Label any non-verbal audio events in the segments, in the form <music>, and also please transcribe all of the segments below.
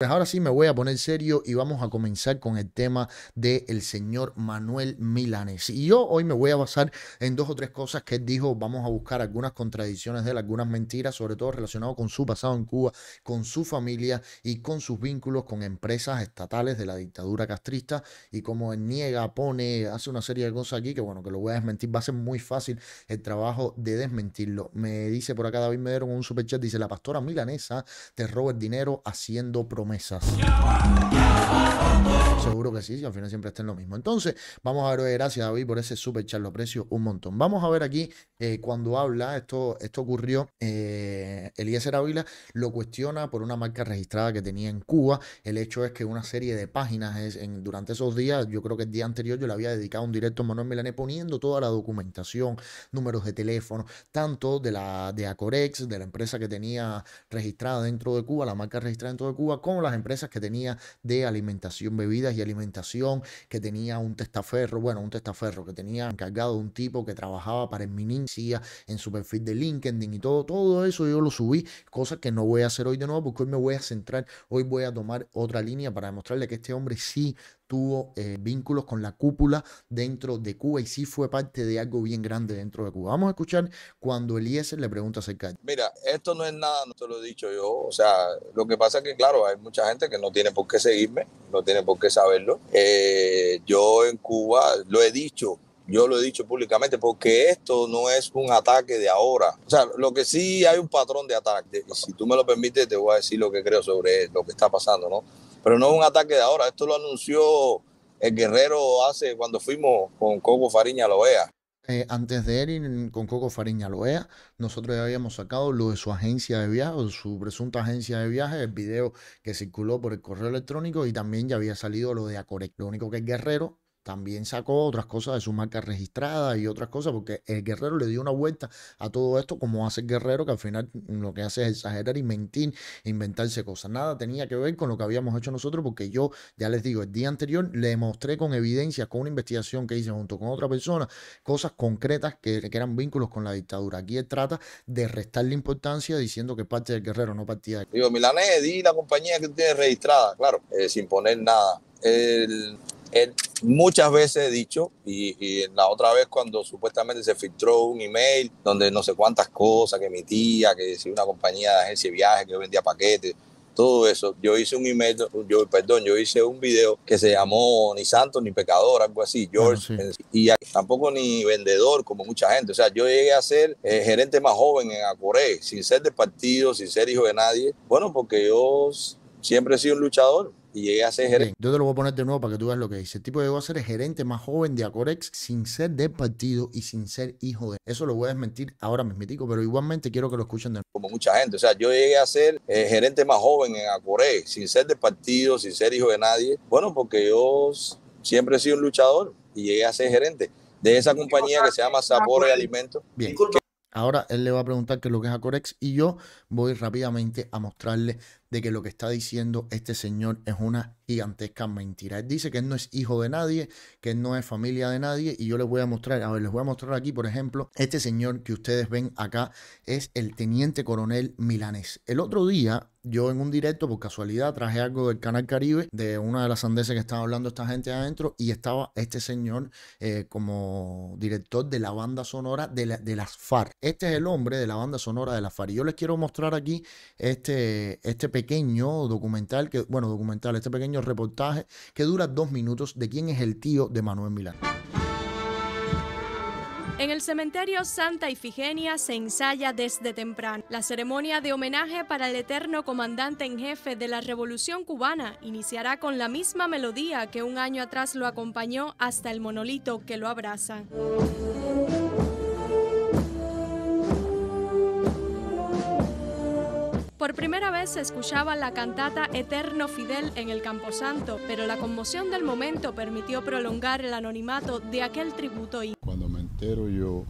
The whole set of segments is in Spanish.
Pues ahora sí me voy a poner serio y vamos a comenzar con el tema del señor Manuel Milanes. Y yo hoy me voy a basar en dos o tres cosas que él dijo. Vamos a buscar algunas contradicciones de él, algunas mentiras, sobre todo relacionado con su pasado en Cuba, con su familia y con sus vínculos con empresas estatales de la dictadura castrista. Y como él niega, pone, hace una serie de cosas aquí que, bueno, que lo voy a desmentir. Va a ser muy fácil el trabajo de desmentirlo. Me dice por acá David Medero dieron un superchat, dice la pastora milanesa te roba el dinero haciendo promesas mesas Seguro que sí, si al final siempre está en lo mismo. Entonces, vamos a ver, gracias David por ese super charlo precio, un montón. Vamos a ver aquí eh, cuando habla, esto, esto ocurrió, eh, Eliezer Ávila lo cuestiona por una marca registrada que tenía en Cuba. El hecho es que una serie de páginas es, en, durante esos días, yo creo que el día anterior yo le había dedicado un directo a Manuel Milané poniendo toda la documentación, números de teléfono, tanto de la de Acorex, de la empresa que tenía registrada dentro de Cuba, la marca registrada dentro de Cuba, con las empresas que tenía de alimentación, bebidas y alimentación, que tenía un testaferro, bueno, un testaferro que tenía encargado un tipo que trabajaba para el Minincia en su perfil de LinkedIn y todo, todo eso yo lo subí, cosa que no voy a hacer hoy de nuevo porque hoy me voy a centrar, hoy voy a tomar otra línea para demostrarle que este hombre sí tuvo eh, vínculos con la cúpula dentro de Cuba y sí fue parte de algo bien grande dentro de Cuba. Vamos a escuchar cuando Eliezer le pregunta acerca de Mira, esto no es nada, no te lo he dicho yo. O sea, lo que pasa es que, claro, hay mucha gente que no tiene por qué seguirme, no tiene por qué saberlo. Eh, yo en Cuba lo he dicho, yo lo he dicho públicamente, porque esto no es un ataque de ahora. O sea, lo que sí hay un patrón de ataque. y Si tú me lo permites, te voy a decir lo que creo sobre lo que está pasando, ¿no? Pero no es un ataque de ahora, esto lo anunció el Guerrero hace cuando fuimos con Coco Fariña Loea. E eh, antes de él con Coco Fariña Loea, e nosotros ya habíamos sacado lo de su agencia de viaje, su presunta agencia de viaje, el video que circuló por el correo electrónico y también ya había salido lo de Acorec. Lo único que el Guerrero también sacó otras cosas de su marca registrada y otras cosas, porque el guerrero le dio una vuelta a todo esto, como hace el guerrero, que al final lo que hace es exagerar y mentir, inventarse cosas. Nada tenía que ver con lo que habíamos hecho nosotros, porque yo, ya les digo, el día anterior le mostré con evidencia, con una investigación que hice junto con otra persona, cosas concretas que, eran vínculos con la dictadura. Aquí él trata de restar la importancia diciendo que parte del guerrero, no partía de Digo, Milanés, di la compañía que tiene registrada, claro, eh, sin poner nada. El muchas veces he dicho, y, la otra vez cuando supuestamente se filtró un email donde no sé cuántas cosas, que mi tía, que si una compañía de agencia de viajes, que vendía paquetes, todo eso, yo hice un email, yo, perdón, yo hice un video que se llamó Ni Santo ni Pecador, algo así, ah, George, y tampoco ni vendedor como mucha gente, o sea, yo llegué a ser gerente más joven en Acoré, sin ser de partido, sin ser hijo de nadie, bueno, porque yo siempre he sido un luchador, y llegué a ser gerente. Yo te lo voy a poner de nuevo para que tú veas lo que dice. El tipo llegó a ser gerente más joven de Acorex sin ser del partido y sin ser hijo de... Eso lo voy a desmentir ahora mismitico, pero igualmente quiero que lo escuchen de nuevo. Como mucha gente, o sea, yo llegué a ser eh, gerente más joven en Acorex sin ser del partido, sin ser hijo de nadie. Bueno, porque yo siempre he sido un luchador y llegué a ser gerente de esa compañía que se llama Sabor y Alimentos. Bien. Ahora él le va a preguntar qué es lo que es Acorex y yo voy rápidamente a mostrarle de que lo que está diciendo este señor es una gigantesca mentira. Él dice que él no es hijo de nadie, que no es familia de nadie y yo les voy a mostrar, a ver, les voy a mostrar aquí, por ejemplo, este señor que ustedes ven acá es el teniente coronel milanés. El otro día yo en un directo, por casualidad, traje algo del Canal Caribe, de una de las andeses que estaba hablando esta gente adentro, y estaba este señor eh, como director de la banda sonora de, las FARC. Este es el hombre de la banda sonora de las FARC. Y yo les quiero mostrar aquí este, este pequeño documental, que, bueno, documental, este pequeño reportaje que dura dos minutos de quién es el tío de Manuel Milán. En el cementerio Santa Ifigenia se ensaya desde temprano la ceremonia de homenaje para el eterno comandante en jefe de la Revolución Cubana. Iniciará con la misma melodía que un año atrás lo acompañó hasta el monolito que lo abraza. Por primera vez se escuchaba la cantata Eterno Fidel en el Camposanto, pero la conmoción del momento permitió prolongar el anonimato de aquel tributo. Y... Cuando me entero yo...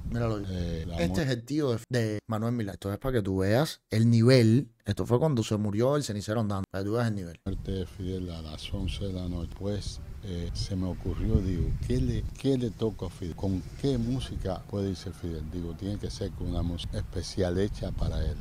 Eh, este es el tío de, Manuel Milá. Esto es para que tú veas el nivel esto fue cuando se murió el cenicero andando. La duda el nivel. Muerte de Fidel a las 11 de la noche. Pues eh, se me ocurrió, digo, ¿qué le, ¿qué le toca a Fidel? ¿Con qué música puede irse Fidel? Digo, tiene que ser con una música especial hecha para él.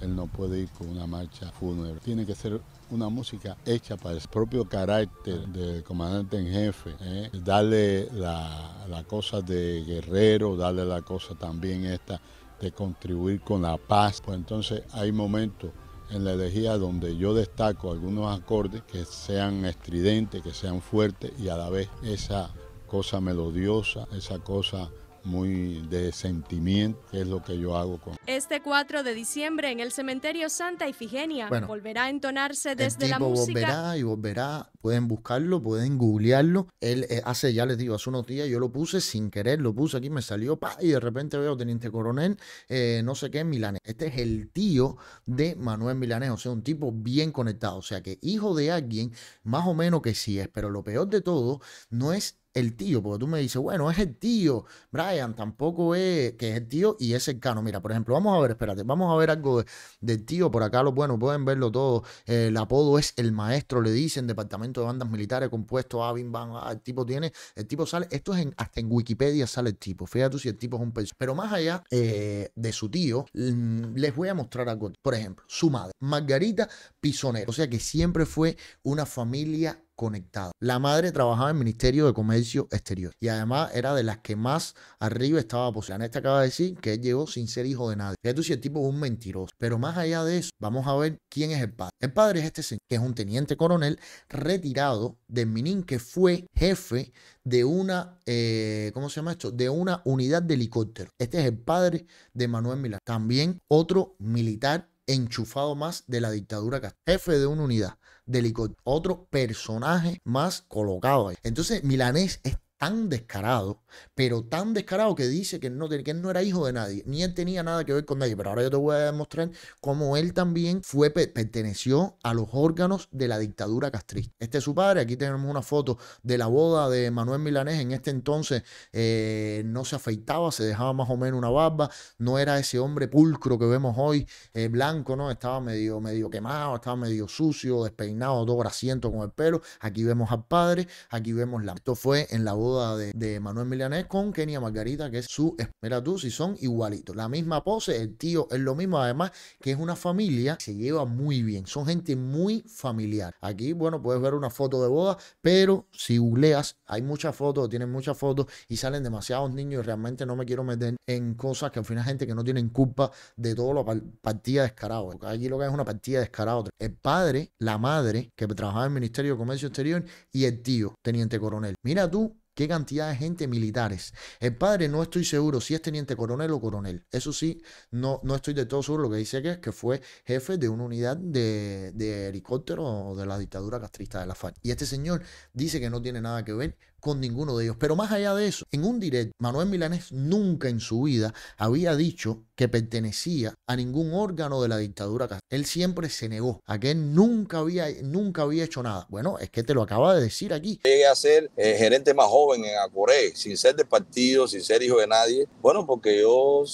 Él no puede ir con una marcha fúnebre. Tiene que ser una música hecha para el propio carácter del comandante en jefe. ¿eh? Darle la, la cosa de guerrero, darle la cosa también esta de contribuir con la paz. Pues entonces hay momentos en la elegía donde yo destaco algunos acordes que sean estridentes, que sean fuertes y a la vez esa cosa melodiosa, esa cosa muy de sentimiento, es lo que yo hago con... Este 4 de diciembre en el cementerio Santa Ifigenia volverá a entonarse desde la música. Volverá y volverá, pueden buscarlo, pueden googlearlo. Él eh, hace, ya les digo, hace unos días yo lo puse sin querer, lo puse aquí, me salió, pa, y de repente veo Teniente Coronel, eh, no sé qué, Milanés. Este es el tío de Manuel Milanés, o sea, un tipo bien conectado, o sea, que hijo de alguien, más o menos que sí es, pero lo peor de todo no es el tío, porque tú me dices, bueno, es el tío, Brian tampoco es que es el tío y es cercano. Mira, por ejemplo, vamos a ver, espérate, vamos a ver algo de, del tío, por acá lo bueno, pueden verlo todo. Eh, el apodo es el maestro, le dicen, departamento de bandas militares compuesto, a Bim ah, el tipo tiene, el tipo sale, esto es en, hasta en Wikipedia sale el tipo, fíjate tú si el tipo es un personaje. Pero más allá eh, de su tío, mm, les voy a mostrar algo. Por ejemplo, su madre, Margarita Pisonero, o sea que siempre fue una familia conectado. La madre trabajaba en el Ministerio de Comercio Exterior y además era de las que más arriba estaba posicionada. este acaba de decir que él llegó sin ser hijo de nadie. Esto el tipo es un mentiroso. Pero más allá de eso, vamos a ver quién es el padre. El padre es este señor, que es un teniente coronel retirado de Minin, que fue jefe de una, eh, ¿cómo se llama esto? De una unidad de helicóptero. Este es el padre de Manuel Milán. También otro militar enchufado más de la dictadura que jefe de una unidad de otro personaje más colocado ahí. Entonces, Milanés es tan descarado, pero tan descarado que dice que, no, que él no era hijo de nadie, ni él tenía nada que ver con nadie. Pero ahora yo te voy a demostrar cómo él también fue, perteneció a los órganos de la dictadura castrista. Este es su padre, aquí tenemos una foto de la boda de Manuel Milanés, en este entonces eh, no se afeitaba, se dejaba más o menos una barba, no era ese hombre pulcro que vemos hoy, eh, blanco, ¿no? Estaba medio, medio quemado, estaba medio sucio, despeinado, todo grasiento con el pelo. Aquí vemos al padre, aquí vemos la... fue en la boda de, Manuel Milanés con Kenia Margarita, que es su espera tú, si son igualitos. La misma pose, el tío es lo mismo, además que es una familia, se lleva muy bien. Son gente muy familiar. Aquí, bueno, puedes ver una foto de boda, pero si googleas, hay muchas fotos, tienen muchas fotos y salen demasiados niños y realmente no me quiero meter en cosas que al final gente que no tienen culpa de todo la partida descarado. aquí lo que es una partida descarada El padre, la madre, que trabajaba en el Ministerio de Comercio Exterior y el tío, teniente coronel. Mira tú qué cantidad de gente militares. El padre no estoy seguro si es teniente coronel o coronel. Eso sí, no, no estoy de todo seguro. Lo que dice que es que fue jefe de una unidad de, de helicóptero de la dictadura castrista de la FARC. Y este señor dice que no tiene nada que ver con ninguno de ellos. Pero más allá de eso, en un directo, Manuel Milanés nunca en su vida había dicho que pertenecía a ningún órgano de la dictadura. castrista. Él siempre se negó a que él nunca había, nunca había hecho nada. Bueno, es que te lo acaba de decir aquí. Llegué a ser eh, gerente más joven en Acoré, sin ser de partido, sin ser hijo de nadie. Bueno, porque yo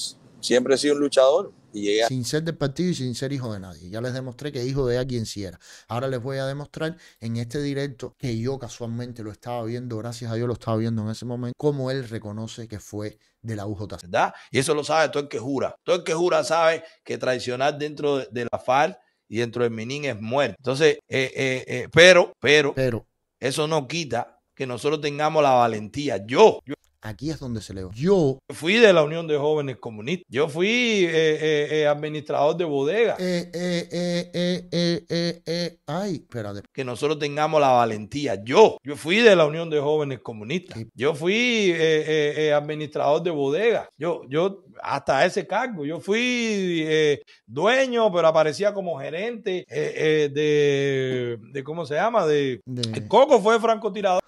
siempre he sido un luchador. Y Sin ser de partido y sin ser hijo de nadie. Ya les demostré que hijo de alguien si era. Ahora les voy a demostrar en este directo que yo casualmente lo estaba viendo, gracias a Dios lo estaba viendo en ese momento, cómo él reconoce que fue de la UJ. ¿Verdad? Y eso lo sabe todo el que jura. Todo el que jura sabe que traicionar dentro de la FARC y dentro del Minin es muerto. Entonces, eh, eh, eh, pero, pero, pero, eso no quita que nosotros tengamos la valentía. Yo, Aquí es donde se leo. Yo fui de la Unión de Jóvenes Comunistas. Yo fui administrador de bodega. Ay, espérate. Que nosotros tengamos la valentía. Yo, yo fui de la Unión de Jóvenes Comunistas. Yo fui administrador de bodega. Yo, yo hasta ese cargo. Yo fui dueño, pero aparecía como gerente de, ¿cómo se llama? De, Coco fue francotirador.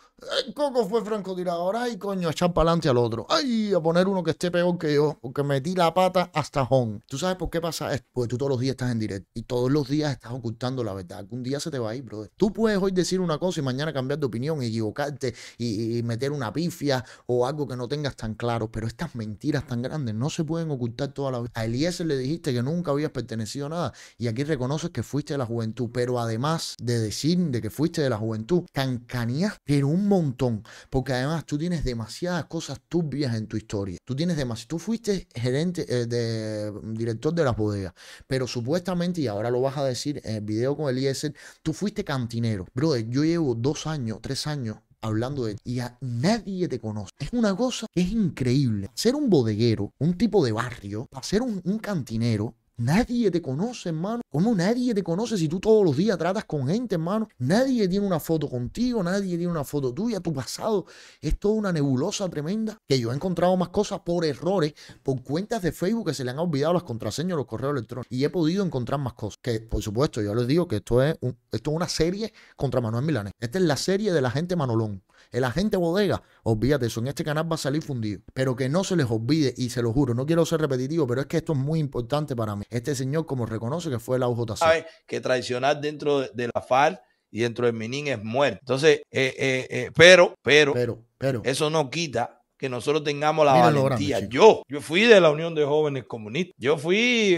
El Coco fue francotirador. Ay, coño, echar para adelante al otro. Ay, a poner uno que esté peor que yo. que metí la pata hasta home. ¿Tú sabes por qué pasa esto? Porque tú todos los días estás en directo. Y todos los días estás ocultando la verdad. Algún día se te va a ir, brother. Tú puedes hoy decir una cosa y mañana cambiar de opinión, equivocarte y, meter una pifia o algo que no tengas tan claro. Pero estas mentiras tan grandes no se pueden ocultar toda la vida. A Eliezer le dijiste que nunca habías pertenecido a nada. Y aquí reconoces que fuiste de la juventud. Pero además de decir de que fuiste de la juventud, que en un montón, porque además tú tienes demasiadas cosas turbias en tu historia. Tú tienes demasiado. Tú fuiste gerente, eh, de, director de las bodegas, pero supuestamente, y ahora lo vas a decir en el video con el Eliezer, tú fuiste cantinero. Brother, yo llevo dos años, tres años hablando de ti y nadie te conoce. Es una cosa que es increíble. Ser un bodeguero, un tipo de barrio, ser un cantinero, Nadie te conoce, hermano. como nadie te conoce si tú todos los días tratas con gente, hermano? Nadie tiene una foto contigo, nadie tiene una foto tuya, tu pasado. Es toda una nebulosa tremenda que yo he encontrado más cosas por errores, por cuentas de Facebook que se le han olvidado las contraseñas, los correos electrónicos. Y he podido encontrar más cosas. Que, por supuesto, yo les digo que esto es, esto es una serie contra Manuel Milanes. Esta es la serie de la gente Manolón. El agente bodega, olvídate eso, en este canal va a salir fundido. Pero que no se les olvide, y se lo juro, no quiero ser repetitivo, pero es que esto es muy importante para mí. Este señor, como reconoce que fue la UJC. que traicionar dentro de la FARC y dentro del Minin es muerto. Entonces, eh, eh, eh, pero, pero, pero, pero, eso no quita que nosotros tengamos la valentía. yo, yo fui de la Unión de Jóvenes Comunistas. Yo fui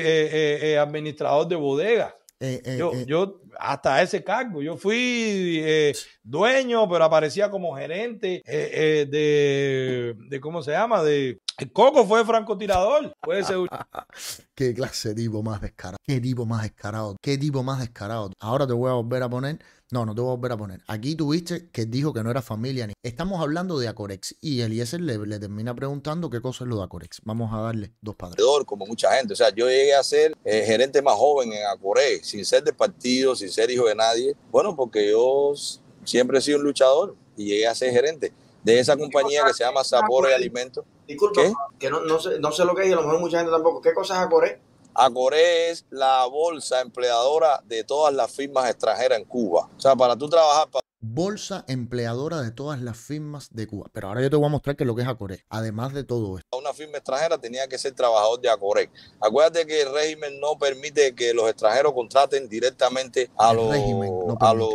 administrador de Bodega. yo, yo hasta ese cargo. Yo fui eh, dueño, pero aparecía como gerente eh, eh, de, ¿cómo se llama? De, el Coco fue francotirador. Puede ser. <laughs> Qué clase de tipo más descarado. Qué tipo más descarado. Qué tipo más descarado. Ahora te voy a volver a poner no, no te voy a volver a poner. Aquí tuviste que dijo que no era familia ni. Estamos hablando de Acorex y el le, le termina preguntando qué cosa es lo de Acorex. Vamos a darle dos padres. Como mucha gente. O sea, yo llegué a ser eh, gerente más joven en Acorex, sin ser de partido, sin ser hijo de nadie. Bueno, porque yo siempre he sido un luchador y llegué a ser gerente de esa compañía que se llama Sabor y Alimentos. Disculpa, que no, sé, lo que es a lo mejor mucha gente tampoco. ¿Qué cosa es Acorex? Acoré es la bolsa empleadora de todas las firmas extranjeras en Cuba. O sea, para tú trabajar bolsa empleadora de todas las firmas de Cuba. Pero ahora yo te voy a mostrar qué es lo que es Acoré, además de todo esto. Una firma extranjera tenía que ser trabajador de Acoré. Acuérdate que el régimen no permite que los extranjeros contraten directamente a los, a los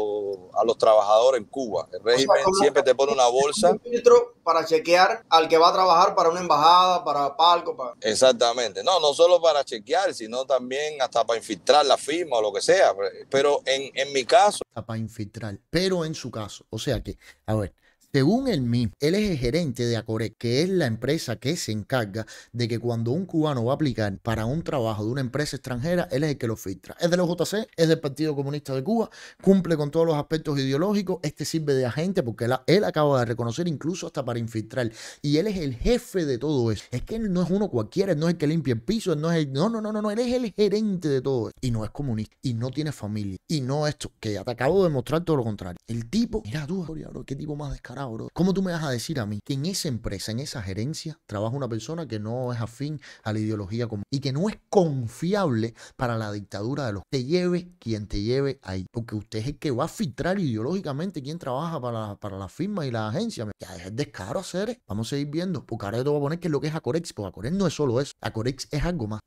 a los trabajadores en Cuba. El régimen siempre te pone una bolsa. filtro para chequear al que va a trabajar para una embajada, para palco. Para... Exactamente. No, no solo para chequear, sino también hasta para infiltrar la firma o lo que sea. Pero en, en mi caso. Para infiltrar, pero en su caso. O sea que, a ver, según el mismo él es el gerente de Acoré, que es la empresa que se encarga de que cuando un cubano va a aplicar para un trabajo de una empresa extranjera, él es el que lo filtra. Es de los JC, es del Partido Comunista de Cuba, cumple con todos los aspectos ideológicos, este sirve de agente porque él, acaba de reconocer incluso hasta para infiltrar. Y él es el jefe de todo eso. Es que él no es uno cualquiera, él no es el que limpia el piso, él no es el... No, no, no, no, no, él es el gerente de todo eso. Y no es comunista, y no tiene familia, y no esto, que ya te acabo de mostrar todo lo contrario. El tipo, mira tú, qué tipo más descarado ¿Cómo tú me vas a decir a mí que en esa empresa, en esa gerencia, trabaja una persona que no es afín a la ideología común y que no es confiable para la dictadura de los te lleve quien te lleve ahí? Porque usted es el que va a filtrar ideológicamente quién trabaja para, para las firmas y la agencia. Ya es descaro hacer. Eh. Vamos a seguir viendo. Porque ahora yo te voy a poner que lo que es Acorex. Porque Acorex no es solo eso. Acorex es algo más.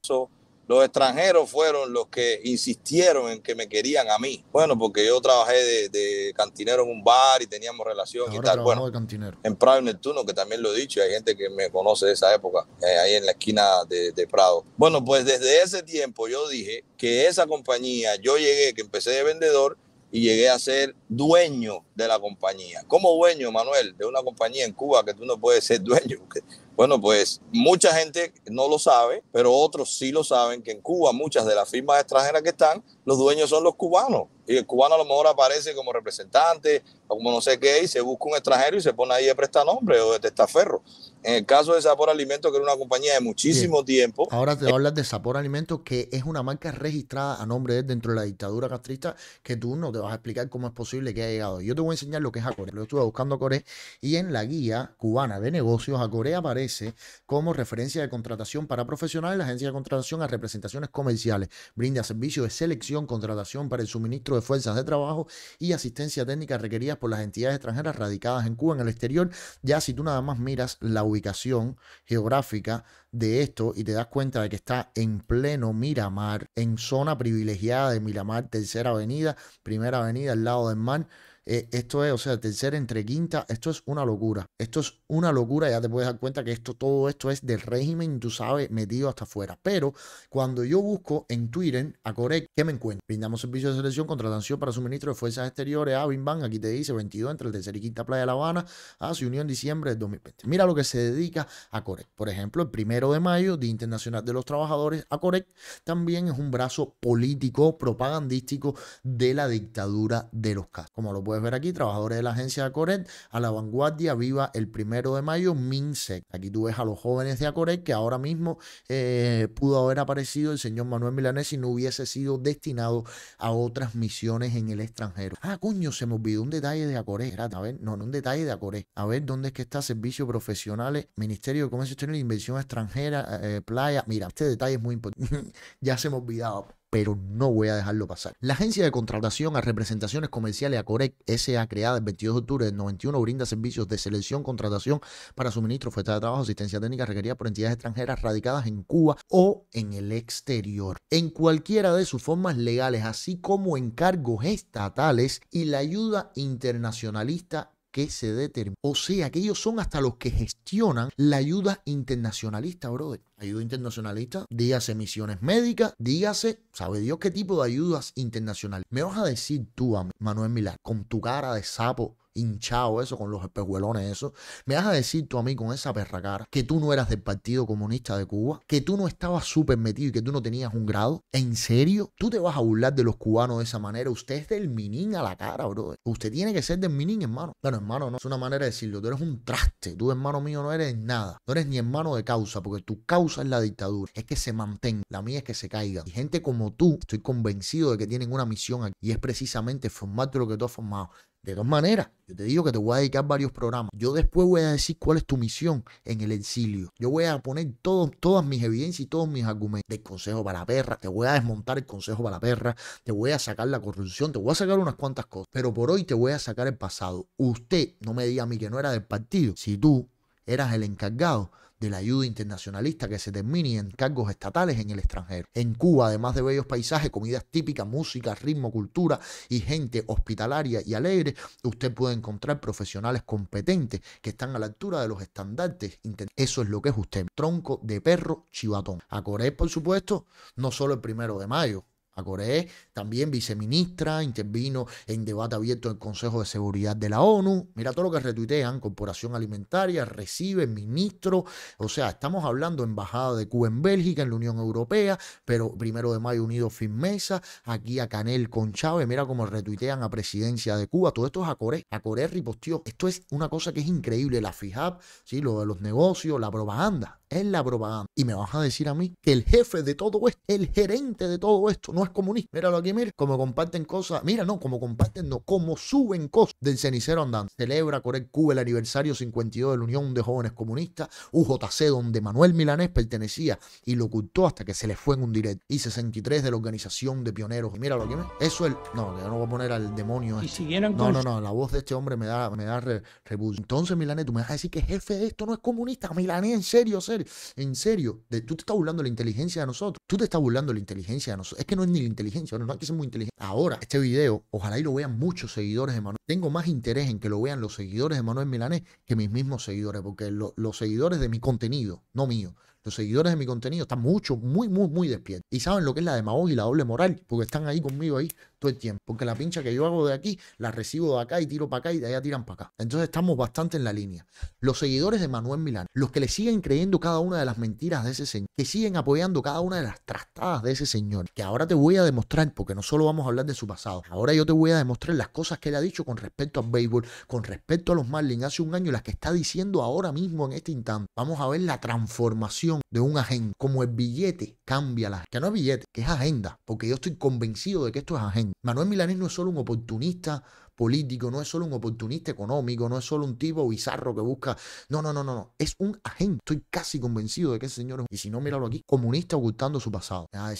Los extranjeros fueron los que insistieron en que me querían a mí. Bueno, porque yo trabajé de, cantinero en un bar y teníamos relación Ahora y tal. Bueno, de cantinero. en Prado y Neptuno, que también lo he dicho, hay gente que me conoce de esa época, eh, ahí en la esquina de, de Prado. Bueno, pues desde ese tiempo yo dije que esa compañía, yo llegué, que empecé de vendedor, y llegué a ser dueño de la compañía. ¿Cómo dueño, Manuel, de una compañía en Cuba que tú no puedes ser dueño? Bueno, pues mucha gente no lo sabe, pero otros sí lo saben, que en Cuba muchas de las firmas extranjeras que están, los dueños son los cubanos. Y el cubano a lo mejor aparece como representante o como no sé qué, y se busca un extranjero y se pone ahí de prestanombre o de testaferro. En el caso de Sapor Alimentos, que era una compañía de muchísimo tiempo. Ahora te eh, hablas de Sapor Alimentos, que es una marca registrada a nombre de dentro de la dictadura castrista, que tú no te vas a explicar cómo es posible que haya llegado. Yo te voy a enseñar lo que es a Corea. Lo estuve buscando a Corea y en la guía cubana de negocios, a Corea aparece como referencia de contratación para profesionales, la agencia de contratación a representaciones comerciales. Brinda servicios de selección, contratación para el suministro de fuerzas de trabajo y asistencia técnica requeridas por las entidades extranjeras radicadas en Cuba, en el exterior. Ya si tú nada más miras la ubicación geográfica de esto y te das cuenta de que está en pleno Miramar, en zona privilegiada de Miramar, Tercera Avenida, Primera Avenida, al lado del mar. Eh, esto es, o sea, tercera entre quinta, esto es una locura. Esto es una locura, ya te puedes dar cuenta que esto, todo esto es del régimen, tú sabes, metido hasta afuera. Pero cuando yo busco en Twitter a Corec, ¿qué me encuentro? Brindamos servicio de selección, contratación para suministro de fuerzas exteriores, a bang, aquí te dice 22 entre el tercer y quinta playa de La Habana, ah, se unió en diciembre del 2020. Mira lo que se dedica a Corec. Por ejemplo, el primero de mayo, Día Internacional de los Trabajadores, a Corec también es un brazo político, propagandístico de la dictadura de los casos, como lo puedes ver aquí, trabajadores de la agencia de Acoret, a la vanguardia, viva el primero de mayo, MINSEC. Aquí tú ves a los jóvenes de Acoret que ahora mismo eh, pudo haber aparecido el señor Manuel Milanés y no hubiese sido destinado a otras misiones en el extranjero. Ah, coño, se me olvidó un detalle de Acoret, a ver, no, no un detalle de Acoret, a ver dónde es que está Servicios Profesionales, Ministerio de Comercio Exterior, Inversión Extranjera, eh, Playa, mira, este detalle es muy importante, <laughs> ya se me olvidaba pero no voy a dejarlo pasar. La agencia de contratación a representaciones comerciales Acorec SA, creada el 22 de octubre del 91, brinda servicios de selección, contratación para suministro, oferta de trabajo, asistencia técnica requerida por entidades extranjeras radicadas en Cuba o en el exterior, en cualquiera de sus formas legales, así como encargos estatales y la ayuda internacionalista que se determina. O sea, que ellos son hasta los que gestionan la ayuda internacionalista, brother. Ayuda internacionalista, dígase misiones médicas, dígase, sabe Dios qué tipo de ayudas internacionales. Me vas a decir tú, Manuel Milán, con tu cara de sapo hinchado eso, con los espejuelones eso. Me vas a decir tú a mí con esa perra cara que tú no eras del Partido Comunista de Cuba, que tú no estabas súper metido y que tú no tenías un grado. ¿En serio? ¿Tú te vas a burlar de los cubanos de esa manera? Usted es del minín a la cara, bro. Usted tiene que ser del minín, hermano. Bueno, hermano, no. Es una manera de decirlo. Tú eres un traste. Tú, hermano mío, no eres nada. No eres ni hermano de causa, porque tu causa es la dictadura. Es que se mantenga. La mía es que se caiga. Y gente como tú, estoy convencido de que tienen una misión aquí. Y es precisamente formarte lo que tú has formado. De dos maneras, yo te digo que te voy a dedicar varios programas. Yo después voy a decir cuál es tu misión en el exilio. Yo voy a poner todas mis evidencias y todos mis argumentos. Del consejo para la perra, te voy a desmontar el consejo para la perra, te voy a sacar la corrupción, te voy a sacar unas cuantas cosas. Pero por hoy te voy a sacar el pasado. Usted no me diga a mí que no era del partido. Si tú eras el encargado de la ayuda internacionalista que se termine en cargos estatales en el extranjero. En Cuba, además de bellos paisajes, comidas típicas, música, ritmo, cultura y gente hospitalaria y alegre, usted puede encontrar profesionales competentes que están a la altura de los estandartes. Eso es lo que es usted, tronco de perro chivatón. A Corea, por supuesto, no solo el primero de mayo, Acoré también viceministra, intervino en debate abierto el Consejo de Seguridad de la ONU. Mira todo lo que retuitean, Corporación Alimentaria, recibe ministro. O sea, estamos hablando embajada de Cuba en Bélgica, en la Unión Europea, pero primero de mayo unido mesa aquí a Canel con Chávez. Mira cómo retuitean a presidencia de Cuba. Todo esto es a Acoré riposteó. Esto es una cosa que es increíble, la FIHAP, ¿sí? lo de los negocios, la propaganda es la propaganda. Y me vas a decir a mí que el jefe de todo esto, el gerente de todo esto, no es comunista. Míralo aquí, mira, como comparten cosas, mira, no, como comparten, no, como suben cosas del cenicero andante. Celebra el Cuba el aniversario 52 de la Unión de Jóvenes Comunistas, UJC, donde Manuel Milanés pertenecía y lo ocultó hasta que se le fue en un directo. Y 63 de la Organización de Pioneros. míralo aquí, eso es, el, no, yo no voy a poner al demonio. Y este. siguieron No, no, no, la voz de este hombre me da, me da Entonces, Milanés, tú me vas a decir que jefe de esto no es comunista. Milanés, en serio, serio en serio, tú te estás burlando de la inteligencia de nosotros, tú te estás burlando de la inteligencia de nosotros. Es que no es ni la inteligencia, no, hay que ser muy inteligente. Ahora, este video, ojalá y lo vean muchos seguidores de Manuel. Tengo más interés en que lo vean los seguidores de Manuel Milanés que mis mismos seguidores, porque los seguidores de mi contenido, no mío, los seguidores de mi contenido están mucho, muy, muy, muy despiertos. Y saben lo que es la demagogia y la doble moral, porque están ahí conmigo ahí todo el tiempo. Porque la pincha que yo hago de aquí, la recibo de acá y tiro para acá y de allá tiran para acá. Entonces estamos bastante en la línea. Los seguidores de Manuel Milán, los que le siguen creyendo cada una de las mentiras de ese señor, que siguen apoyando cada una de las trastadas de ese señor, que ahora te voy a demostrar, porque no solo vamos a hablar de su pasado, ahora yo te voy a demostrar las cosas que él ha dicho con respecto a béisbol, con respecto a los Marlins hace un año las que está diciendo ahora mismo en este instante. Vamos a ver la transformación de un agente, como el billete cambia la, que no es billete, que es agenda, porque yo estoy convencido de que esto es agenda. Manuel Milanés no es solo un oportunista político, no es solo un oportunista económico, no es solo un tipo bizarro que busca. No, no, no, no, no. Es un agente. Estoy casi convencido de que ese señor es, y si no, míralo aquí, comunista ocultando su pasado. a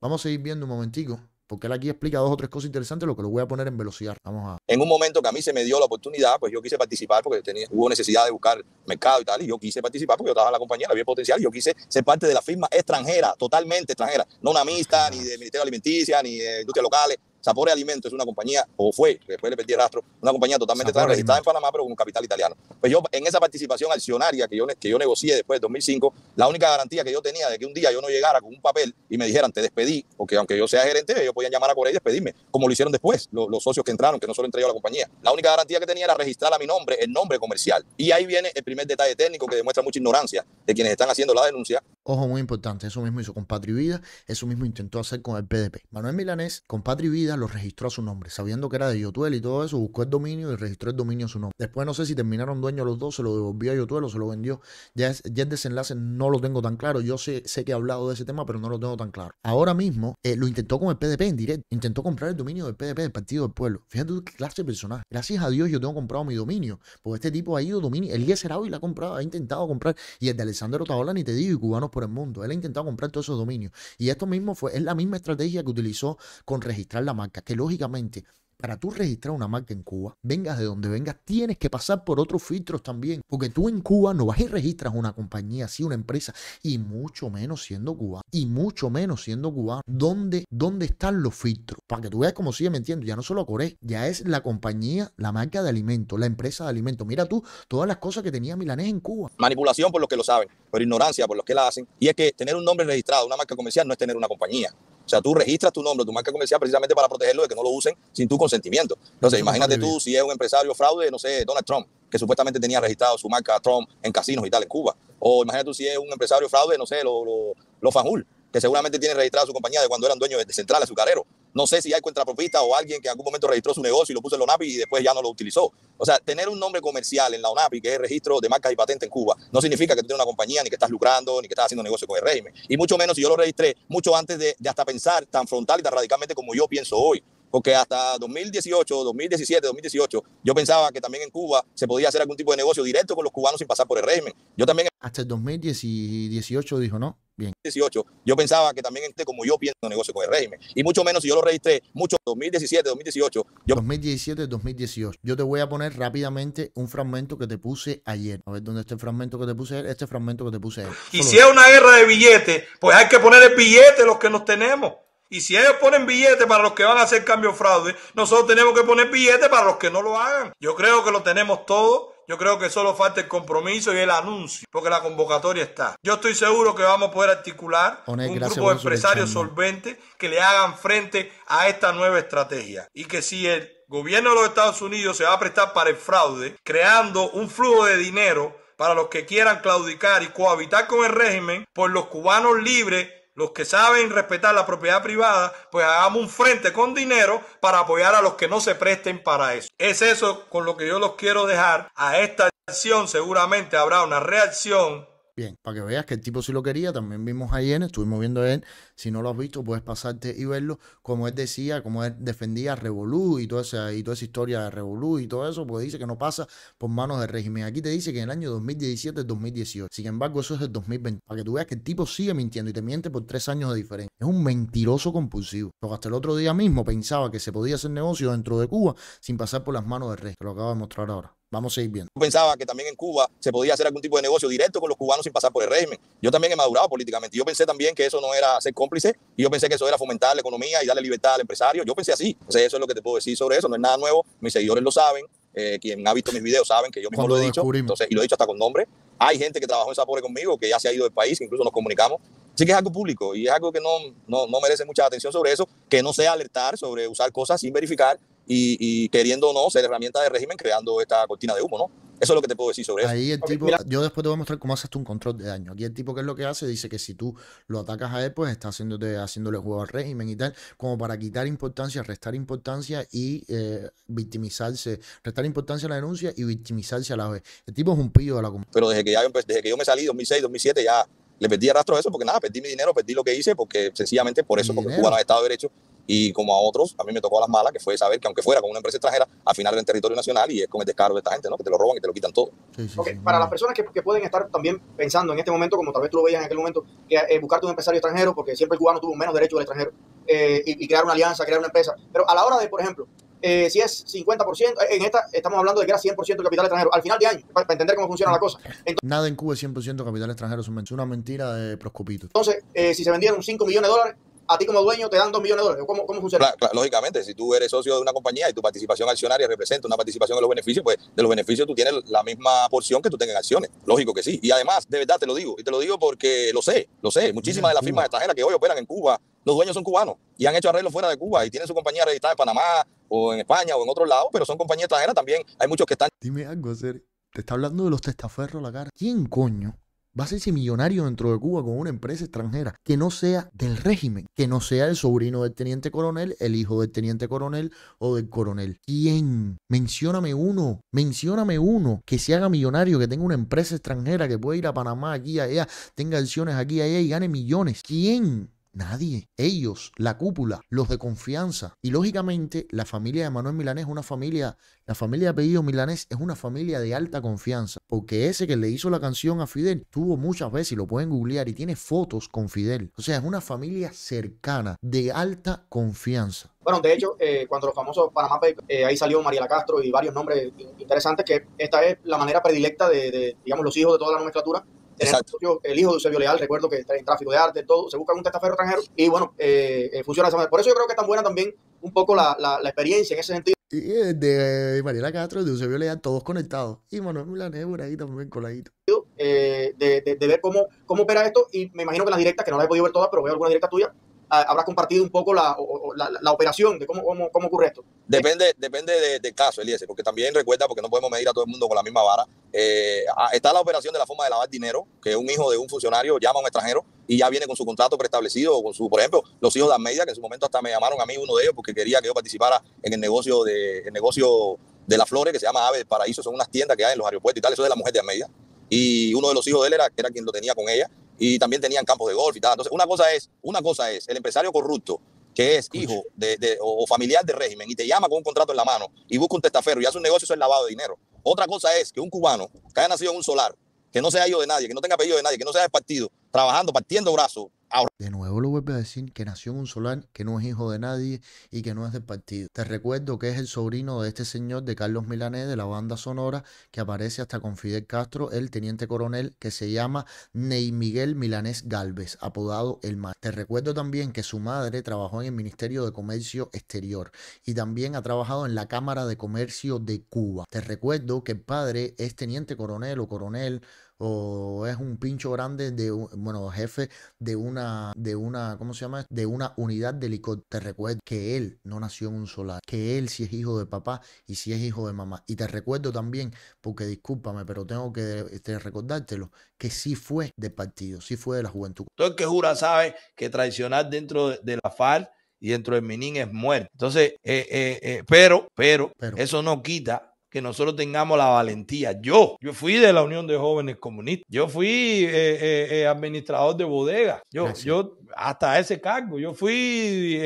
vamos a seguir viendo un momentico porque él aquí explica dos o tres cosas interesantes, lo que lo voy a poner en velocidad. Vamos a... En un momento que a mí se me dio la oportunidad, pues yo quise participar porque tenía, hubo necesidad de buscar mercado y tal, y yo quise participar porque yo estaba en la compañía, había potencial, y yo quise ser parte de la firma extranjera, totalmente extranjera, no una mixta, ni del Ministerio de Alimenticia, ni de industrias locales, Sapore Alimentos es una compañía, o fue, después le perdí el rastro, una compañía totalmente registrada en Panamá, pero con capital italiano. Pues yo, en esa participación accionaria que yo, que yo negocié después de 2005, la única garantía que yo tenía de que un día yo no llegara con un papel y me dijeran, te despedí, porque aunque yo sea gerente, ellos podían llamar a Corea y despedirme, como lo hicieron después los, socios que entraron, que no solo entré a la compañía. La única garantía que tenía era registrar a mi nombre, el nombre comercial. Y ahí viene el primer detalle técnico que demuestra mucha ignorancia de quienes están haciendo la denuncia, Ojo, muy importante, eso mismo hizo con Patrivida, Vida, eso mismo intentó hacer con el PDP. Manuel Milanés, con Patrivida Vida, lo registró a su nombre, sabiendo que era de Yotuel y todo eso, buscó el dominio y registró el dominio a su nombre. Después no sé si terminaron dueños los dos, se lo devolvió a Yotuel o se lo vendió. Ya, es, ya el desenlace no lo tengo tan claro, yo sé, sé, que he hablado de ese tema, pero no lo tengo tan claro. Ahora mismo eh, lo intentó con el PDP en directo, intentó comprar el dominio del PDP, del Partido del Pueblo. Fíjate qué clase de personaje. Gracias a Dios yo tengo comprado mi dominio, porque este tipo ha ido dominio, el Yeserao y la ha comprado, ha intentado comprar, y el de Alessandro Tabola, ni te digo, y cubanos por el mundo. Él ha intentado comprar todos esos dominios. Y esto mismo fue, es la misma estrategia que utilizó con registrar la marca, que lógicamente para tú registrar una marca en Cuba, vengas de donde vengas, tienes que pasar por otros filtros también, porque tú en Cuba no vas y registras una compañía, sí, una empresa, y mucho menos siendo cubano, y mucho menos siendo cubano. ¿Dónde, dónde están los filtros? Para que tú veas cómo sigue metiendo. ya no solo Corea, ya es la compañía, la marca de alimentos, la empresa de alimentos. Mira tú todas las cosas que tenía Milanés en Cuba. Manipulación por los que lo saben, por ignorancia por los que la hacen, y es que tener un nombre registrado, una marca comercial, no es tener una compañía. O sea, tú registras tu nombre, tu marca comercial, precisamente para protegerlo de que no lo usen sin tu consentimiento. Entonces, imagínate tú si es un empresario fraude, no sé, Donald Trump, que supuestamente tenía registrado su marca Trump en casinos y tal en Cuba. O imagínate tú si es un empresario fraude, no sé, los lo, lo Fanjul, que seguramente tiene registrada su compañía de cuando eran dueños de Central Azucarero. No sé si hay contrapropista o alguien que en algún momento registró su negocio y lo puso en la ONAPI y después ya no lo utilizó. O sea, tener un nombre comercial en la ONAPI, que es registro de marcas y patentes en Cuba, no significa que tú tienes una compañía, ni que estás lucrando, ni que estás haciendo negocio con el régimen. Y mucho menos si yo lo registré mucho antes de, de hasta pensar tan frontal y tan radicalmente como yo pienso hoy porque hasta 2018, 2017, 2018, yo pensaba que también en Cuba se podía hacer algún tipo de negocio directo con los cubanos sin pasar por el régimen. Yo también... Hasta el 2018 dijo, ¿no? Bien. 2018 yo pensaba que también esté como yo pienso negocio con el régimen. Y mucho menos si yo lo registré, mucho 2017, 2018. 2017, 2018. Yo te voy a poner rápidamente un fragmento que te puse ayer. A ver dónde está el fragmento que te puse ayer, este fragmento que te puse ayer. Y si es una guerra de billetes, pues hay que poner el billete los que nos tenemos. Y si ellos ponen billetes para los que van a hacer cambio fraude, nosotros tenemos que poner billetes para los que no lo hagan. Yo creo que lo tenemos todo. Yo creo que solo falta el compromiso y el anuncio, porque la convocatoria está. Yo estoy seguro que vamos a poder articular un grupo de empresarios solventes que le hagan frente a esta nueva estrategia. Y que si el gobierno de los Estados Unidos se va a prestar para el fraude, creando un flujo de dinero para los que quieran claudicar y cohabitar con el régimen, por los cubanos libres los que saben respetar la propiedad privada, pues hagamos un frente con dinero para apoyar a los que no se presten para eso. Es eso con lo que yo los quiero dejar. A esta acción seguramente habrá una reacción. Bien, para que veas que el tipo sí lo quería, también vimos en estuvimos viendo a él si no lo has visto, puedes pasarte y verlo. Como él decía, como él defendía Revolú y toda esa, y toda esa historia de Revolú y todo eso, pues dice que no pasa por manos del régimen. Aquí te dice que en el año 2017 es 2018. Sin embargo, eso es el 2020. Para que tú veas que el tipo sigue mintiendo y te miente por tres años de diferencia. Es un mentiroso compulsivo. Porque hasta el otro día mismo pensaba que se podía hacer negocio dentro de Cuba sin pasar por las manos del régimen Te lo acabo de mostrar ahora. Vamos a ir viendo. pensaba que también en Cuba se podía hacer algún tipo de negocio directo con los cubanos sin pasar por el régimen. Yo también he madurado políticamente. Yo pensé también que eso no era hacer cómplice y yo pensé que eso era fomentar la economía y darle libertad al empresario. Yo pensé así. eso es lo que te puedo decir sobre eso. No es nada nuevo. Mis seguidores lo saben. Eh, quien ha visto mis videos saben que yo mismo lo he dicho. y lo he dicho hasta con nombre. Hay gente que trabajó en Sapore conmigo, que ya se ha ido del país, incluso nos comunicamos. Así que es algo público y es algo que no, no, merece mucha atención sobre eso, que no sea alertar sobre usar cosas sin verificar y, y queriendo o no ser herramienta de régimen creando esta cortina de humo, ¿no? Eso es lo que te puedo decir sobre eso. Ahí yo después te voy a mostrar cómo haces tú un control de daño. Aquí el tipo que es lo que hace, dice que si tú lo atacas a él, pues está haciéndote, haciéndole juego al régimen y tal, como para quitar importancia, restar importancia y eh, victimizarse, restar importancia a la denuncia y victimizarse a la vez. El tipo es un pillo de la comunidad. Pero desde que, ya, pues, desde que yo me salí, 2006, 2007, ya le perdí el rastro a eso porque nada, perdí mi dinero, perdí lo que hice porque sencillamente por eso, porque Cuba no Estado de Derecho y como a otros, a mí me tocó a las malas, que fue saber que aunque fuera con una empresa extranjera, al final era en territorio nacional y es con el descaro de esta gente, ¿no? Que te lo roban y te lo quitan todo. Para las personas que, pueden estar también pensando en este momento, como tal vez tú lo veías en aquel momento, que eh, buscarte un empresario extranjero, porque siempre el cubano tuvo menos derecho al extranjero, eh, y, crear una alianza, crear una empresa. Pero a la hora de, por ejemplo, eh, si es 50%, eh, en esta estamos hablando de que era 100% capital extranjero, al final de año, para, entender cómo funciona la cosa. Nada en Cuba es 100% capital extranjero, es una mentira de proscopito. Entonces, si se vendieron 5 millones de dólares, a ti como dueño te dan 2 millones de dólares. ¿Cómo, funciona? lógicamente, si tú eres socio de una compañía y tu participación accionaria representa una participación en los beneficios, pues de los beneficios tú tienes la misma porción que tú tengas en acciones. Lógico que sí. Y además, de verdad te lo digo, y te lo digo porque lo sé, lo sé. Muchísimas de las firmas extranjeras que hoy operan en Cuba, los dueños son cubanos y han hecho arreglos fuera de Cuba y tienen su compañía registrada en Panamá o en España o en otro lado, pero son compañías extranjeras también. Hay muchos que están. Dime algo, Seri. Te está hablando de los testaferros la cara. ¿Quién coño va a hacerse millonario dentro de Cuba con una empresa extranjera que no sea del régimen, que no sea el sobrino del teniente coronel, el hijo del teniente coronel o del coronel. ¿Quién? Mencióname uno, mencióname uno que se haga millonario, que tenga una empresa extranjera, que pueda ir a Panamá, aquí, allá, tenga acciones aquí, allá y gane millones. ¿Quién? Nadie. Ellos, la cúpula, los de confianza. Y lógicamente, la familia de Manuel Milanés es una familia, la familia de apellido Milanés es una familia de alta confianza. Porque ese que le hizo la canción a Fidel tuvo muchas veces, y lo pueden googlear, y tiene fotos con Fidel. O sea, es una familia cercana, de alta confianza. Bueno, de hecho, eh, cuando los famosos Panamá Papers, eh, ahí salió Mariela Castro y varios nombres interesantes, que esta es la manera predilecta de, de, digamos, los hijos de toda la nomenclatura Exacto. El hijo de Eusebio Leal, recuerdo que está en tráfico de arte, todo, se busca un testaferro extranjero y bueno, eh, eh, funciona Por eso yo creo que es tan buena también un poco la, experiencia en ese sentido. Y de Mariela Castro, de Eusebio Leal, todos conectados. Y Manuel Milané por ahí también coladito. Eh, de, ver cómo, cómo opera esto y me imagino que las directas, que no la he podido ver todas, pero veo alguna directa tuya, habrá compartido un poco la, operación de cómo, cómo, ocurre esto. Depende, depende del de caso, Eliezer, porque también recuerda, porque no podemos medir a todo el mundo con la misma vara. Eh, ah, está la operación de la forma de lavar dinero, que un hijo de un funcionario llama a un extranjero y ya viene con su contrato preestablecido, con su, por ejemplo, los hijos de Almeida, que en su momento hasta me llamaron a mí uno de ellos porque quería que yo participara en el negocio de, el negocio de las flores que se llama Ave Paraíso, son unas tiendas que hay en los aeropuertos y tal, eso es de la mujer de Almeida. Y uno de los hijos de él era, era quien lo tenía con ella y también tenían campos de golf y tal. Entonces, una cosa es, una cosa es el empresario corrupto que es hijo o familiar de régimen y te llama con un contrato en la mano y busca un testaferro y hace un negocio, eso es lavado de dinero. Otra cosa es que un cubano que haya nacido en un solar, que no sea hijo de nadie, que no tenga apellido de nadie, que no sea de partido, trabajando, partiendo brazos, de nuevo lo vuelvo a decir que nació en un solar, que no es hijo de nadie y que no es del partido. Te recuerdo que es el sobrino de este señor de Carlos Milanés de la banda sonora que aparece hasta con Fidel Castro, el teniente coronel que se llama Ney Miguel Milanés Galvez, apodado El Mar. Te recuerdo también que su madre trabajó en el Ministerio de Comercio Exterior y también ha trabajado en la Cámara de Comercio de Cuba. Te recuerdo que el padre es teniente coronel o coronel o es un pincho grande de, bueno, jefe de una, de una, ¿cómo se llama? De una unidad de licor. Te recuerdo que él no nació en un solar, que él sí es hijo de papá y sí es hijo de mamá. Y te recuerdo también, porque discúlpame, pero tengo que este, recordártelo, que sí fue de partido, sí fue de la juventud. Todo el que jura sabe que traicionar dentro de la FARC y dentro del Minin es muerte. Entonces, eh, eh, eh, pero, pero, pero, eso no quita que nosotros tengamos la valentía. Yo, yo fui de la Unión de Jóvenes Comunistas, yo fui eh, eh, eh, administrador de bodega, yo, yo hasta ese cargo, yo fui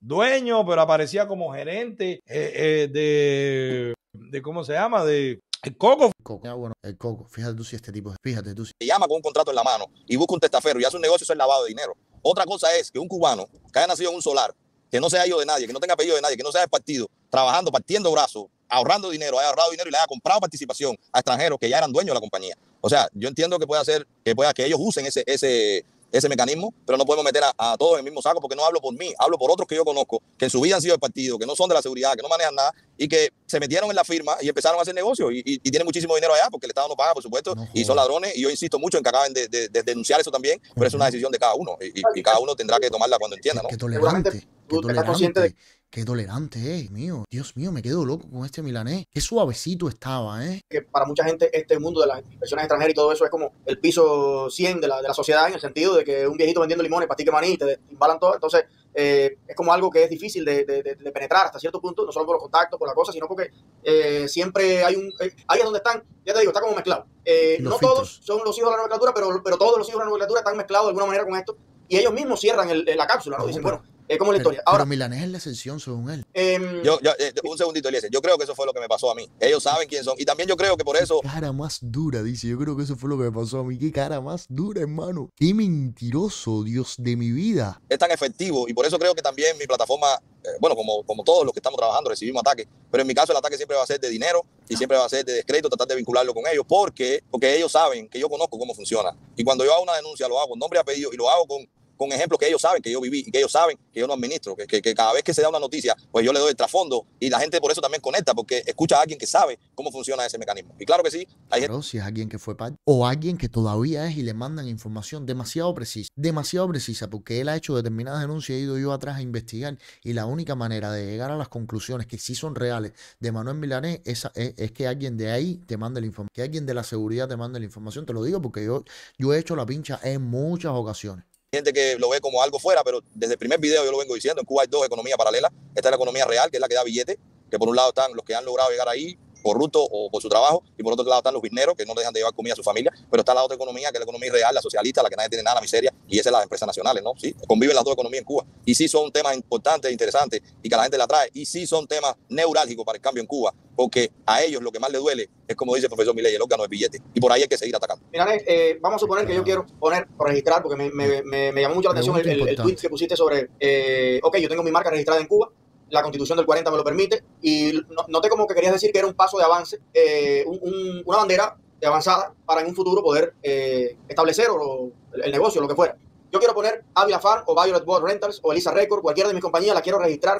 dueño, pero aparecía como gerente de, de, ¿cómo se llama? De, el coco. Ah, el coco. Fíjate tú si este tipo, fíjate tú si. Te llama con un contrato en la mano y busca un testaferro y hace un negocio, de lavado de dinero. Otra cosa es que un cubano que haya nacido en un solar, que no sea yo de nadie, que no tenga apellido de nadie, que no sea de partido, trabajando, partiendo brazos, ahorrando dinero, haya ahorrado dinero y le haya comprado participación a extranjeros que ya eran dueños de la compañía. O sea, yo entiendo que pueda ser, que pueda que ellos usen ese, ese, ese mecanismo, pero no podemos meter a, todos en el mismo saco porque no hablo por mí, hablo por otros que yo conozco, que en su vida han sido de partido, que no son de la seguridad, que no manejan nada y que se metieron en la firma y empezaron a hacer negocios y, y, tienen muchísimo dinero allá porque el Estado no paga, por supuesto, y son ladrones. Y yo insisto mucho en que acaben de, denunciar eso también, pero es una decisión de cada uno y, cada uno tendrá que tomarla cuando entienda. ¿no? tolerante, Qué tolerante es, mío. Dios mío, me quedo loco con este milanés. Qué suavecito estaba, ¿eh? Que para mucha gente este mundo de las inversiones extranjeras y todo eso es como el piso 100 de la, de la sociedad en el sentido de que un viejito vendiendo limones, que maní, te embalan todo. Entonces, eh, es como algo que es difícil de, de, penetrar hasta cierto punto, no solo por los contactos, por la cosa, sino porque eh, siempre hay un... Eh, ahí es donde están, ya te digo, está como mezclado. no todos son los hijos de la nomenclatura, pero, pero todos los hijos de la nomenclatura están mezclados de alguna manera con esto y ellos mismos cierran la cápsula, ¿no? Dicen, bueno, es como la historia. Ahora, Milan es la ascensión según él. Em, eh, un segundito, Eliezer. Yo creo que eso fue lo que me pasó a mí. Ellos saben quién son. Y también yo creo que por eso. Qué cara más dura, dice. Yo creo que eso fue lo que me pasó a mí. Qué cara más dura, hermano. Qué mentiroso, Dios de mi vida. Es tan efectivo. Y por eso creo que también mi plataforma, eh, bueno, como, como todos los que estamos trabajando, recibimos ataques. Pero en mi caso, el ataque siempre va a ser de dinero y ah. siempre va a ser de descrédito, tratar de vincularlo con ellos. porque Porque ellos saben que yo conozco cómo funciona. Y cuando yo hago una denuncia, lo hago con nombre y apellido y lo hago con con ejemplos que ellos saben que yo viví y que ellos saben que yo no administro, que, cada vez que se da una noticia, pues yo le doy el trasfondo y la gente por eso también conecta, porque escucha a alguien que sabe cómo funciona ese mecanismo. Y claro que sí, hay claro, si es alguien que fue parte o alguien que todavía es y le mandan información demasiado precisa, demasiado precisa, porque él ha hecho determinadas denuncias, y he ido yo atrás a investigar y la única manera de llegar a las conclusiones que sí son reales de Manuel Milanés es, es, que alguien de ahí te mande la información, que alguien de la seguridad te mande la información, te lo digo porque yo, yo he hecho la pincha en muchas ocasiones gente que lo ve como algo fuera, pero desde el primer video yo lo vengo diciendo, en Cuba hay dos economías paralelas. Esta es la economía real, que es la que da billete, que por un lado están los que han logrado llegar ahí, corrupto o por su trabajo, y por otro lado están los bisneros que no dejan de llevar comida a su familia, pero está la otra economía, que es la economía real, la socialista, la que nadie tiene nada, la miseria, y esa es las empresas nacionales, ¿no? Sí, conviven las dos economías en Cuba, y si son temas importantes, e interesantes, y que la gente la trae, y si son temas neurálgicos para el cambio en Cuba, porque a ellos lo que más le duele es, como dice el profesor Miley, el órgano es billete, y por ahí hay que seguir atacando. Mira, eh, vamos a suponer que yo quiero poner, registrar, porque me, me, llamó mucho la atención el, tweet que pusiste sobre, eh, ok, yo tengo mi marca registrada en Cuba, la constitución del 40 me lo permite, y noté como que querías decir que era un paso de avance, eh, una bandera de avanzada para en un futuro poder eh, establecer el, negocio, lo que fuera. Yo quiero poner Avila Farm o Violet Board Rentals o Elisa Record, cualquiera de mis compañías la quiero registrar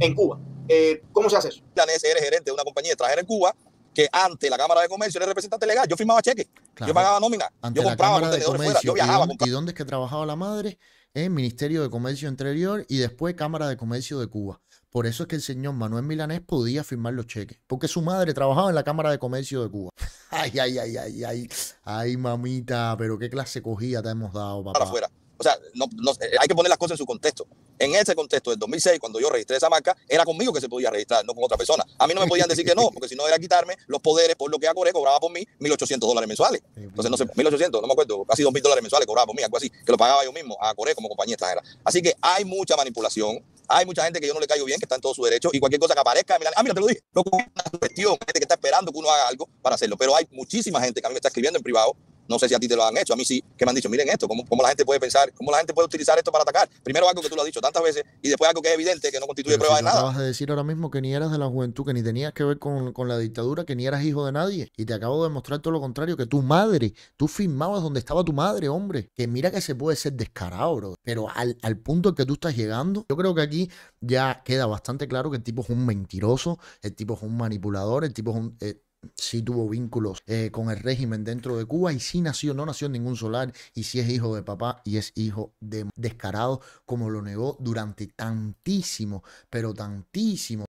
en Cuba. Eh, ¿Cómo se hace eso? NSR gerente de una compañía extranjera en Cuba que ante la Cámara de Comercio era representante legal. Yo firmaba cheques, yo pagaba nómina, yo compraba fuera, yo viajaba. ¿Y dónde, ¿Y dónde es que trabajaba la madre? En Ministerio de Comercio Interior y después Cámara de Comercio de Cuba. Por eso es que el señor Manuel Milanés podía firmar los cheques, porque su madre trabajaba en la Cámara de Comercio de Cuba. <laughs> Ay, ay, ay, ay, ay, ay, mamita, pero qué clase cogida te hemos dado, papá. Para afuera. O sea, no, eh, hay que poner las cosas en su contexto. En ese contexto del 2006, cuando yo registré esa marca, era conmigo que se podía registrar, no con otra persona. A mí no me podían decir que no, porque si no era quitarme los poderes por lo que a Acoré cobraba por mí 1.800 dólares mensuales. Entonces, no sé, 1.800, no me acuerdo, casi 2.000 dólares mensuales cobraba por mí, algo así, que lo pagaba yo mismo a Acoré como compañía extranjera. Así que hay mucha manipulación, hay mucha gente que yo no le caigo bien, que está en todo su derecho, y cualquier cosa que aparezca, mira, ah, mira, te lo dije, no es una cuestión, gente que está esperando que uno haga algo para hacerlo, pero hay muchísima gente que a mí me está escribiendo en privado no sé si a ti te lo han hecho, a mí sí, que me han dicho, miren esto, ¿cómo, cómo la gente puede pensar, cómo la gente puede utilizar esto para atacar. Primero algo que tú lo has dicho tantas veces y después algo que es evidente, que no constituye prueba de nada. Acabas de decir ahora mismo que ni eras de la juventud, que ni tenías que ver con, la dictadura, que ni eras hijo de nadie. Y te acabo de demostrar todo lo contrario, que tu madre, tú firmabas donde estaba tu madre, hombre. Que mira que se puede ser descarado, bro. Pero al, punto al que tú estás llegando, yo creo que aquí ya queda bastante claro que el tipo es un mentiroso, el tipo es un manipulador, el tipo es un... Eh, si tuvo vínculos eh, con el régimen dentro de Cuba y si nació, no nació ningún solar y si es hijo de papá y es hijo de descarado como lo negó durante tantísimo, pero tantísimo